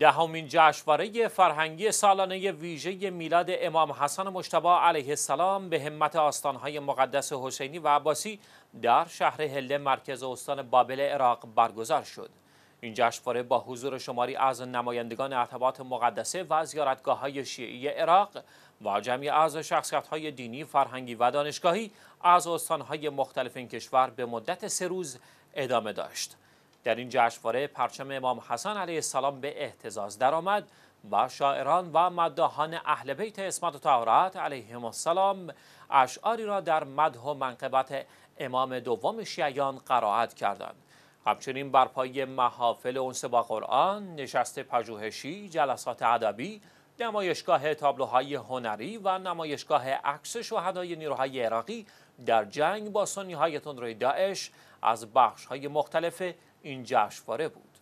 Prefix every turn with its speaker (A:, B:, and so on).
A: دهمین جشنواره فرهنگی سالانه ویژه میلاد امام حسن مجتبی علیه السلام به همت آستانهای مقدس حسینی و عباسی در شهر هله مرکز استان بابل عراق برگزار شد. این جشنواره با حضور شماری از نمایندگان ارتباط مقدسه و زیارتگاه های شیعی عراق و جمعی از شخصیت های دینی، فرهنگی و دانشگاهی از استانهای مختلف این کشور به مدت سه روز ادامه داشت. در این جشنواره پرچم امام حسن علیه السلام به احتزاز درآمد و شاعران و مداحان اهل بیت اسمت و طهارت علیهم السلام اشعاری را در مدح و منقبت امام دوم شیعیان قرائت کردند همچنین برپای محافل اونس با قرآن نشست پژوهشی جلسات ادبی نمایشگاه تابلوهای هنری و نمایشگاه عکس شهدای نیروهای عراقی در جنگ با سنیهای تندروی داعش از بخشهای مختلف این جشنواره بود